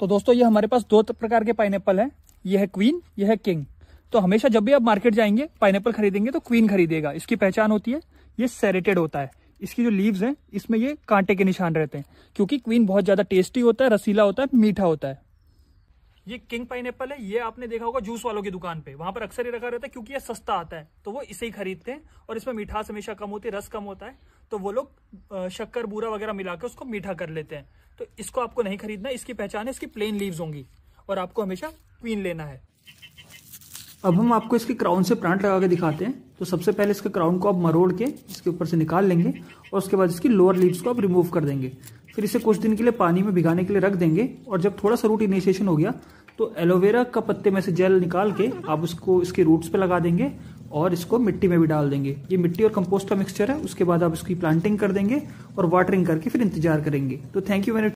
तो दोस्तों ये हमारे पास दो प्रकार के पाइन है ये है क्वीन ये है किंग तो हमेशा जब भी आप मार्केट जाएंगे पाइन खरीदेंगे तो क्वीन खरीदेगा इसकी पहचान होती है ये सेरेटेड होता है इसकी जो लीव्स हैं इसमें ये कांटे के निशान रहते हैं क्योंकि क्वीन बहुत ज़्यादा टेस्टी होता है रसीला होता है मीठा होता है ये किंग पाइन है ये आपने देखा होगा जूस वालों की दुकान पे वहां पर अक्सर ही रखा रहता है क्योंकि ये सस्ता आता है तो वो इसे ही खरीदते हैं और इसमें मिठास हमेशा कम होती है रस कम होता है तो वो लोग शक्कर बूरा वगैरह मिला उसको मीठा कर लेते हैं तो इसको आपको नहीं खरीदना इसकी पहचान है इसकी प्लेन लीव होंगी और आपको हमेशा क्वीन लेना है अब हम आपको इसके क्राउन से प्लांट लगा के दिखाते हैं तो सबसे पहले इसके क्राउन को आप मरोड़ के इसके ऊपर से निकाल लेंगे और उसके बाद इसकी लोअर लीव्स को आप रिमूव कर देंगे फिर इसे कुछ दिन के लिए पानी में भिगाने के लिए रख देंगे और जब थोड़ा सा रूट इनिशिएशन हो गया तो एलोवेरा का पत्ते में से जेल निकाल के आप उसको इसके रूट्स पे लगा देंगे और इसको मिट्टी में भी डाल देंगे ये मिट्टी और कंपोस्ट का मिक्सचर है उसके बाद आप इसकी प्लांटिंग कर देंगे और वाटरिंग करके फिर इंतजार करेंगे तो थैंक यू मैंने